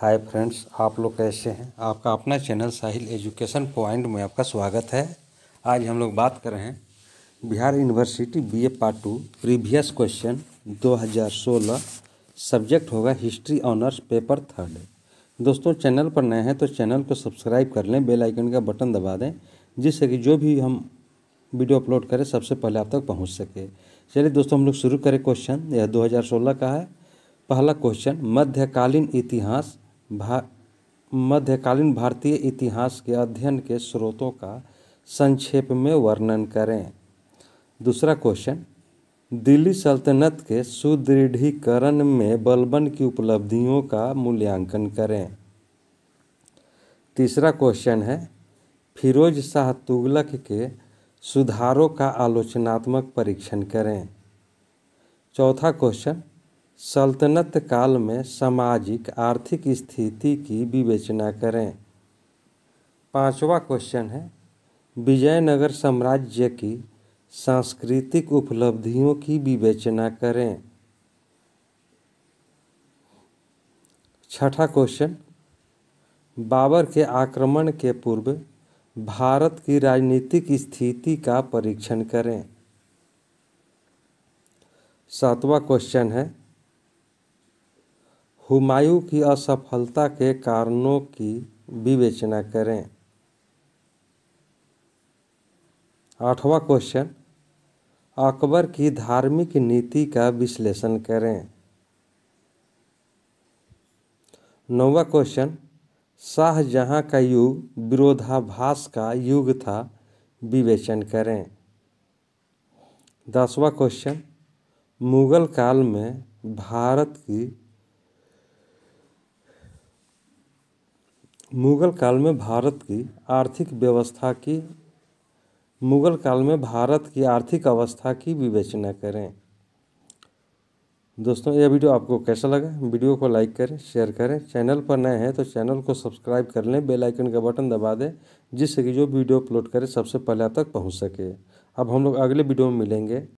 hi friends आप लोग कैसे हैं आपका अपना चैनल साहिल एजुकेशन पॉइंट में आपका स्वागत है आज हम लोग बात कर रहे हैं Bihar university BA part two previous question 2016 subject होगा हिस्ट्री ऑनर्स पेपर थर्ड दोस्तों चैनल पर नए हैं तो चैनल को सब्सक्राइब कर लें बेल आइकन का बटन दबा दें जिससे कि जो भी हम वीडियो अपलोड करें सबसे पहले आप तक पहुँच सके चलिए दोस्तों हम लोग शुरू करें क्वेश्चन यह दो का है पहला क्वेश्चन मध्यकालीन इतिहास भा मध्यकालीन भारतीय इतिहास के अध्ययन के स्रोतों का संक्षेप में वर्णन करें दूसरा क्वेश्चन दिल्ली सल्तनत के सुदृढ़ीकरण में बलबन की उपलब्धियों का मूल्यांकन करें तीसरा क्वेश्चन है फिरोज शाह तुगलक के सुधारों का आलोचनात्मक परीक्षण करें चौथा क्वेश्चन सल्तनत काल में सामाजिक आर्थिक स्थिति की विवेचना करें पांचवा क्वेश्चन है विजयनगर साम्राज्य की सांस्कृतिक उपलब्धियों की विवेचना करें छठा क्वेश्चन बाबर के आक्रमण के पूर्व भारत की राजनीतिक स्थिति का परीक्षण करें सातवां क्वेश्चन है हुमायूँ की असफलता के कारणों की विवेचना करें आठवां क्वेश्चन अकबर की धार्मिक नीति का विश्लेषण करें नौवा क्वेश्चन शाहजहाँ का युग विरोधाभास का युग था विवेचन करें दसवा क्वेश्चन मुगल काल में भारत की मुगल काल में भारत की आर्थिक व्यवस्था की मुगल काल में भारत की आर्थिक अवस्था की विवेचना करें दोस्तों यह वीडियो आपको कैसा लगा वीडियो को लाइक करें शेयर करें चैनल पर नए हैं तो चैनल को सब्सक्राइब कर लें बेल आइकन का बटन दबा दें जिससे कि जो वीडियो अपलोड करें सबसे पहले आप तक पहुंच सके अब हम लोग अगले वीडियो में मिलेंगे